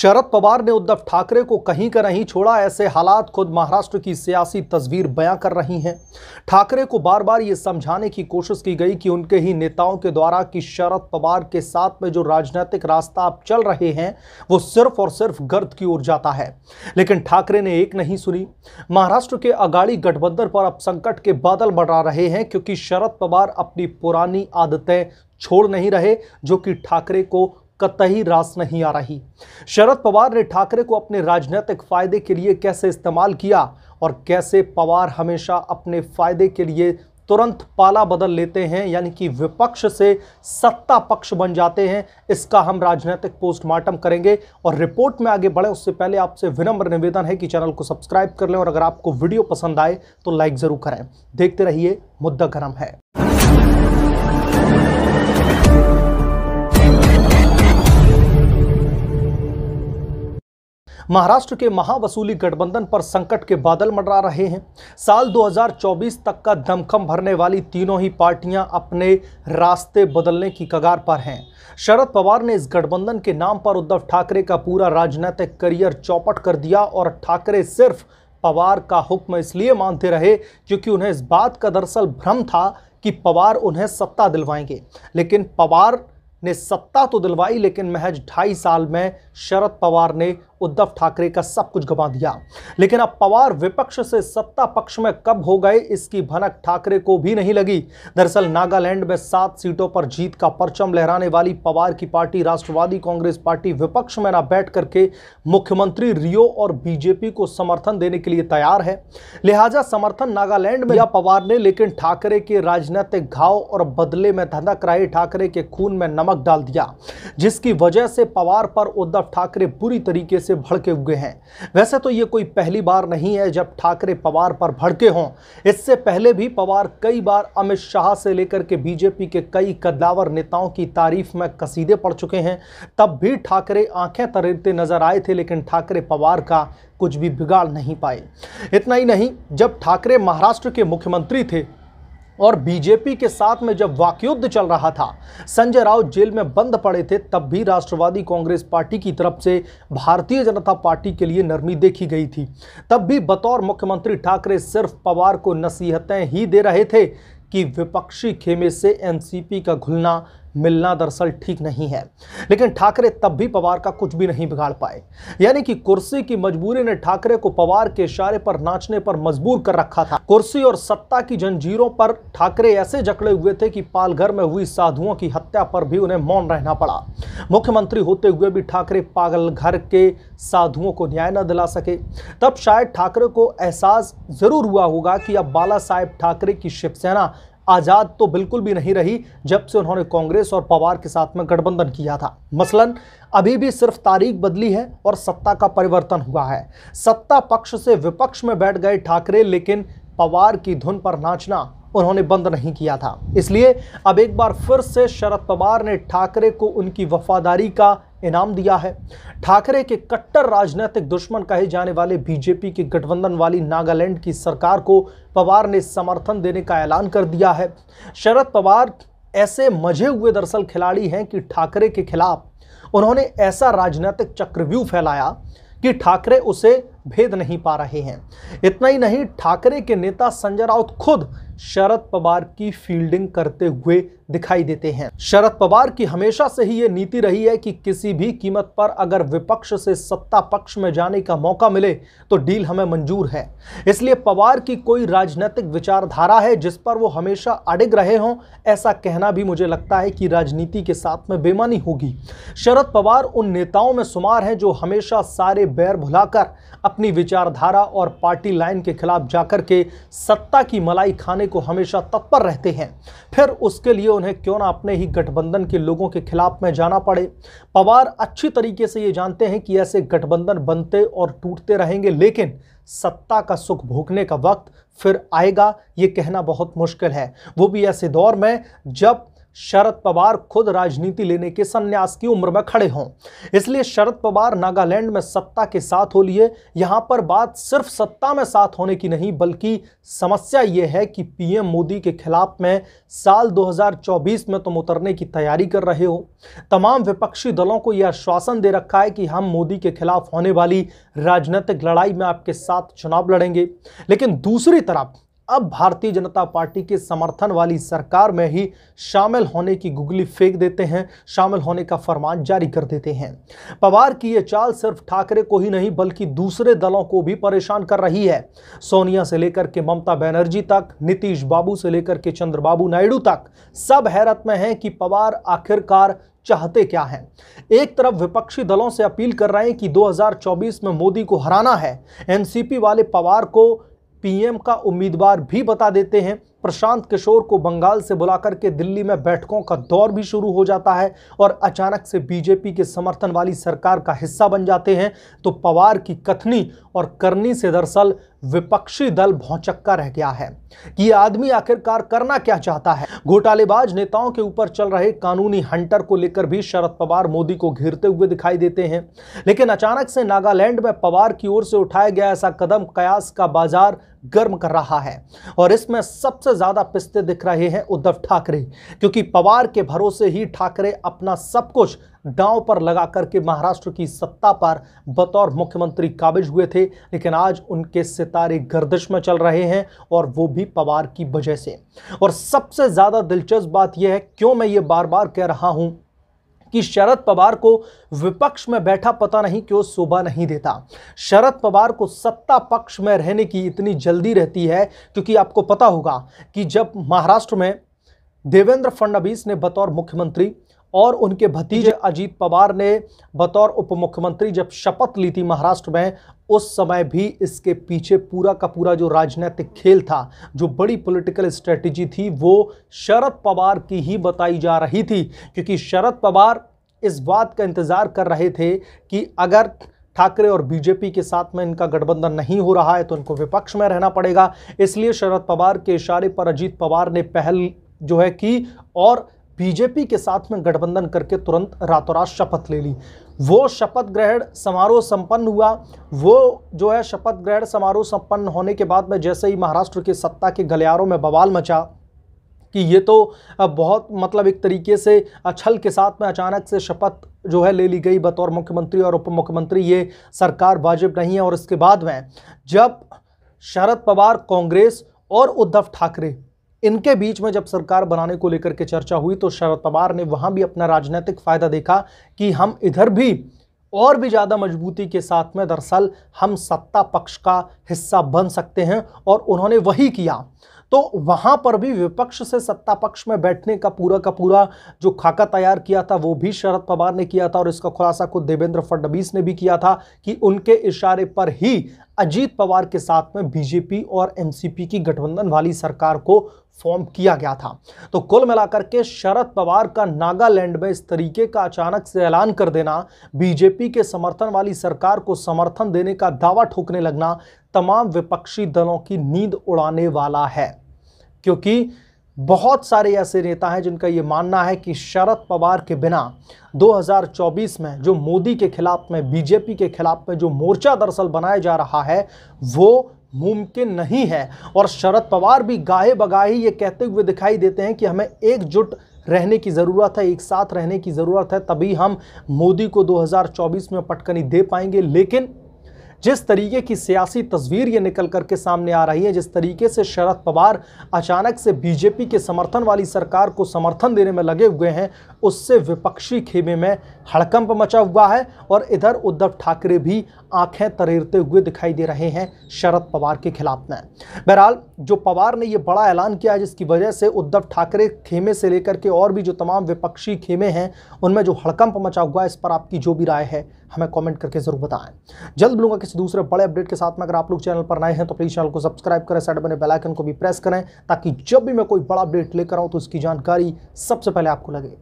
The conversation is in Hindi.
शरद पवार ने उद्धव ठाकरे को कहीं का नहीं छोड़ा ऐसे हालात खुद महाराष्ट्र की सियासी तस्वीर बयां कर रही हैं ठाकरे को बार बार ये समझाने की कोशिश की गई कि उनके ही नेताओं के द्वारा कि शरद पवार के साथ में जो राजनीतिक रास्ता आप चल रहे हैं वो सिर्फ और सिर्फ गर्द की ओर जाता है लेकिन ठाकरे ने एक नहीं सुनी महाराष्ट्र के अगाड़ी गठबंधन पर अब संकट के बादल बढ़ा रहे हैं क्योंकि शरद पवार अपनी पुरानी आदतें छोड़ नहीं रहे जो कि ठाकरे को कतई रास नहीं आ रही शरद पवार ने ठाकरे को अपने राजनीतिक फायदे के लिए कैसे इस्तेमाल किया और कैसे पवार हमेशा अपने फायदे के लिए तुरंत पाला बदल लेते हैं यानी कि विपक्ष से सत्ता पक्ष बन जाते हैं इसका हम राजनीतिक पोस्टमार्टम करेंगे और रिपोर्ट में आगे बढ़े उससे पहले आपसे विनम्र निवेदन है कि चैनल को सब्सक्राइब कर लें और अगर आपको वीडियो पसंद आए तो लाइक ज़रूर करें देखते रहिए मुद्दा गरम है महाराष्ट्र के महावसूली गठबंधन पर संकट के बादल मंडरा रहे हैं साल 2024 तक का दमखम भरने वाली तीनों ही पार्टियां अपने रास्ते बदलने की कगार पर हैं शरद पवार ने इस गठबंधन के नाम पर उद्धव ठाकरे का पूरा राजनीतिक करियर चौपट कर दिया और ठाकरे सिर्फ पवार का हुक्म इसलिए मानते रहे क्योंकि उन्हें इस बात का दरअसल भ्रम था कि पवार उन्हें सत्ता दिलवाएंगे लेकिन पवार ने सत्ता तो दिलवाई लेकिन महज ढाई साल में शरद पवार ने उद्धव ठाकरे का सब कुछ गवा दिया लेकिन अब पवार विपक्ष से सत्ता पक्ष में कब हो गए इसकी भनक ठाकरे को भी नहीं लगी दरअसल नागालैंड में सात सीटों पर जीत का परचम लहराने वाली पवार की पार्टी राष्ट्रवादी कांग्रेस पार्टी विपक्ष में ना बैठ करके मुख्यमंत्री रियो और बीजेपी को समर्थन देने के लिए तैयार है लिहाजा समर्थन नागालैंड में पवार ने लेकिन ठाकरे के राजनीतिक घाव और बदले में धनक रहे ठाकरे के खून में नमक डाल दिया जिसकी वजह से पवार पर उद्धव ठाकरे बुरी तरीके से से भड़के हुए हैं वैसे तो ये कोई पहली बार नहीं है जब ठाकरे पवार पर भड़के हों इससे पहले भी पवार कई बार अमित शाह से लेकर के बीजेपी के कई कद्दावर नेताओं की तारीफ में कसीदे पड़ चुके हैं तब भी ठाकरे आंखें तरेरते नजर आए थे लेकिन ठाकरे पवार का कुछ भी बिगाड़ नहीं पाए इतना ही नहीं जब ठाकरे महाराष्ट्र के मुख्यमंत्री थे और बीजेपी के साथ में जब वाकयुद्ध चल रहा था संजय राउत जेल में बंद पड़े थे तब भी राष्ट्रवादी कांग्रेस पार्टी की तरफ से भारतीय जनता पार्टी के लिए नरमी देखी गई थी तब भी बतौर मुख्यमंत्री ठाकरे सिर्फ पवार को नसीहतें ही दे रहे थे कि विपक्षी खेमे से एनसीपी का घुलना मिलना दरअसल ठीक नहीं है लेकिन ठाकरे तब भी पवार का कुछ भी नहीं बिगाड़ पाए यानी कि कुर्सी की मजबूरी ने ठाकरे को पवार के इशारे पर नाचने पर मजबूर कर रखा था कुर्सी और सत्ता की जंजीरों पर ठाकरे ऐसे जकड़े हुए थे कि पालघर में हुई साधुओं की हत्या पर भी उन्हें मौन रहना पड़ा मुख्यमंत्री होते हुए भी ठाकरे पागल घर के साधुओं को न्याय न दिला सके तब शायद ठाकरे को एहसास जरूर हुआ होगा कि अब बाला साहेब ठाकरे की शिवसेना आज़ाद तो बिल्कुल भी नहीं रही जब से उन्होंने कांग्रेस और पवार के साथ में गठबंधन किया था मसलन अभी भी सिर्फ तारीख बदली है और सत्ता का परिवर्तन हुआ है सत्ता पक्ष से विपक्ष में बैठ गए ठाकरे लेकिन पवार की धुन पर नाचना उन्होंने बंद नहीं किया था इसलिए अब एक बार फिर से शरद पवार ने ठाकरे को उनकी वफादारी का इनाम दिया है ठाकरे के कट्टर राजनीतिक दुश्मन कहे जाने वाले बीजेपी के गठबंधन वाली नागालैंड की सरकार को पवार ने समर्थन देने का ऐलान कर दिया है शरद पवार ऐसे मजे हुए दरअसल खिलाड़ी हैं कि ठाकरे के खिलाफ उन्होंने ऐसा राजनीतिक चक्रव्यूह फैलाया कि ठाकरे उसे भेद नहीं पा रहे हैं इतना ही नहीं ठाकरे के नेता संजय राउत खुद शरद पवार की फील्डिंग करते हुए दिखाई देते हैं शरद पवार की हमेशा से ही ये नीति रही है कि किसी भी कीमत पर अगर विपक्ष से सत्ता पक्ष में जाने का मौका मिले तो डील हमें मंजूर है इसलिए पवार की कोई राजनीतिक विचारधारा है जिस पर वो हमेशा अड़िग रहे हों ऐसा कहना भी मुझे लगता है कि राजनीति के साथ में बेमानी होगी शरद पवार उन नेताओं में शुमार हैं जो हमेशा सारे बैर भुलाकर अपनी विचारधारा और पार्टी लाइन के खिलाफ जाकर के सत्ता की मलाई खाने को हमेशा तत्पर रहते हैं फिर उसके लिए उन्हें क्यों ना अपने ही गठबंधन के लोगों के खिलाफ में जाना पड़े पवार अच्छी तरीके से ये जानते हैं कि ऐसे गठबंधन बनते और टूटते रहेंगे लेकिन सत्ता का सुख भोगने का वक्त फिर आएगा ये कहना बहुत मुश्किल है वो भी ऐसे दौर में जब शरद पवार खुद राजनीति लेने के संन्यास की उम्र में खड़े हों इसलिए शरद पवार नागालैंड में सत्ता के साथ हो लिए यहां पर बात सिर्फ सत्ता में साथ होने की नहीं बल्कि समस्या ये है कि पीएम मोदी के खिलाफ में साल 2024 में तुम उतरने की तैयारी कर रहे हो तमाम विपक्षी दलों को यह आश्वासन दे रखा है कि हम मोदी के खिलाफ होने वाली राजनीतिक लड़ाई में आपके साथ चुनाव लड़ेंगे लेकिन दूसरी तरफ अब भारतीय जनता पार्टी के समर्थन वाली सरकार में ही शामिल होने की गुगली फेंक देते हैं शामिल होने का फरमान जारी कर देते हैं पवार की यह चाल सिर्फ ठाकरे को ही नहीं बल्कि दूसरे दलों को भी परेशान कर रही है सोनिया से लेकर के ममता बनर्जी तक नीतीश बाबू से लेकर के चंद्रबाबू नायडू तक सब हैरत में है कि पवार आखिरकार चाहते क्या हैं एक तरफ विपक्षी दलों से अपील कर रहे हैं कि 2024 में मोदी को हराना है एनसीपी वाले पवार को पीएम का उम्मीदवार भी बता देते हैं प्रशांत किशोर को बंगाल से बुला करके दिल्ली में बैठकों का दौर भी शुरू हो जाता है और अचानक से बीजेपी के समर्थन वाली सरकार का हिस्सा बन जाते हैं तो पवार की कथनी और करनी से दरअसल विपक्षी दल भौचक्का रह गया है कि आदमी आखिरकार करना क्या चाहता है घोटालेबाज नेताओं के ऊपर चल रहे कानूनी हंटर को लेकर भी शरद पवार मोदी को घेरते हुए दिखाई देते हैं लेकिन अचानक से नागालैंड में पवार की ओर से उठाया गया ऐसा कदम कयास का बाजार गर्म कर रहा है और इसमें सबसे ज़्यादा पिस्ते दिख रहे हैं उद्धव ठाकरे क्योंकि पवार के भरोसे ही ठाकरे अपना सब कुछ दांव पर लगा करके महाराष्ट्र की सत्ता पर बतौर मुख्यमंत्री काबिज हुए थे लेकिन आज उनके सितारे गर्दिश में चल रहे हैं और वो भी पवार की वजह से और सबसे ज़्यादा दिलचस्प बात यह है क्यों मैं ये बार बार कह रहा हूं कि शरद पवार को विपक्ष में बैठा पता नहीं क्यों शोभा नहीं देता शरद पवार को सत्ता पक्ष में रहने की इतनी जल्दी रहती है क्योंकि आपको पता होगा कि जब महाराष्ट्र में देवेंद्र फडणवीस ने बतौर मुख्यमंत्री और उनके भतीजे अजीत पवार ने बतौर उप मुख्यमंत्री जब शपथ ली थी महाराष्ट्र में उस समय भी इसके पीछे पूरा का पूरा जो राजनीतिक खेल था जो बड़ी पॉलिटिकल स्ट्रेटजी थी वो शरद पवार की ही बताई जा रही थी क्योंकि शरद पवार इस बात का इंतज़ार कर रहे थे कि अगर ठाकरे और बीजेपी के साथ में इनका गठबंधन नहीं हो रहा है तो इनको विपक्ष में रहना पड़ेगा इसलिए शरद पवार के इशारे पर अजीत पवार ने पहल जो है की और बीजेपी के साथ में गठबंधन करके तुरंत रातों रात शपथ ले ली वो शपथ ग्रहण समारोह संपन्न हुआ वो जो है शपथ ग्रहण समारोह संपन्न होने के बाद में जैसे ही महाराष्ट्र की सत्ता के गलियारों में बवाल मचा कि ये तो बहुत मतलब एक तरीके से छल के साथ में अचानक से शपथ जो है ले ली गई बतौर मुख्यमंत्री और उप मुख्यमंत्री ये सरकार वाजिब नहीं है और इसके बाद में जब शरद पवार कांग्रेस और उद्धव ठाकरे इनके बीच में जब सरकार बनाने को लेकर के चर्चा हुई तो शरद पवार ने वहां भी अपना राजनीतिक फ़ायदा देखा कि हम इधर भी और भी ज़्यादा मजबूती के साथ में दरअसल हम सत्ता पक्ष का हिस्सा बन सकते हैं और उन्होंने वही किया तो वहाँ पर भी विपक्ष से सत्ता पक्ष में बैठने का पूरा का पूरा जो खाका तैयार किया था वो भी शरद पवार ने किया था और इसका खुलासा खुद देवेंद्र फडणवीस ने भी किया था कि उनके इशारे पर ही अजीत पवार के साथ में बीजेपी और एनसीपी की गठबंधन वाली सरकार को फॉर्म किया गया था तो कुल मिलाकर के शरद पवार का नागालैंड में इस तरीके का अचानक से ऐलान कर देना बीजेपी के समर्थन वाली सरकार को समर्थन देने का दावा ठोकने लगना तमाम विपक्षी दलों की नींद उड़ाने वाला है क्योंकि बहुत सारे ऐसे नेता हैं जिनका ये मानना है कि शरद पवार के बिना 2024 में जो मोदी के खिलाफ में बीजेपी के खिलाफ में जो मोर्चा दरअसल बनाया जा रहा है वो मुमकिन नहीं है और शरद पवार भी गाहे बगाहे ये कहते हुए दिखाई देते हैं कि हमें एकजुट रहने की ज़रूरत है एक साथ रहने की ज़रूरत है तभी हम मोदी को 2024 में पटकनी दे पाएंगे लेकिन जिस तरीके की सियासी तस्वीर ये निकल करके सामने आ रही है जिस तरीके से शरद पवार अचानक से बीजेपी के समर्थन वाली सरकार को समर्थन देने में लगे हुए हैं उससे विपक्षी खेमे में हड़कंप मचा हुआ है और इधर उद्धव ठाकरे भी आंखें तरेरते हुए दिखाई दे रहे हैं शरद पवार के खिलाफ में बहरहाल जो पवार ने यह बड़ा ऐलान किया है जिसकी वजह से उद्धव ठाकरे खेमे से लेकर के और भी जो तमाम विपक्षी खेमे हैं उनमें जो हड़कंप मचा हुआ है इस पर आपकी जो भी राय है हमें कॉमेंट करके ज़रूर बताएं जल्द मिलूंगा किसी किसी दूसरे बड़े अपडेट के साथ में अगर आप लोग चैनल पर नए हैं तो प्लीज़ चैनल को सब्सक्राइब करें साइड बने बेलाइकन को भी प्रेस करें ताकि जब भी मैं कोई बड़ा अपडेट लेकर आऊँ तो उसकी जानकारी सबसे पहले आपको लगे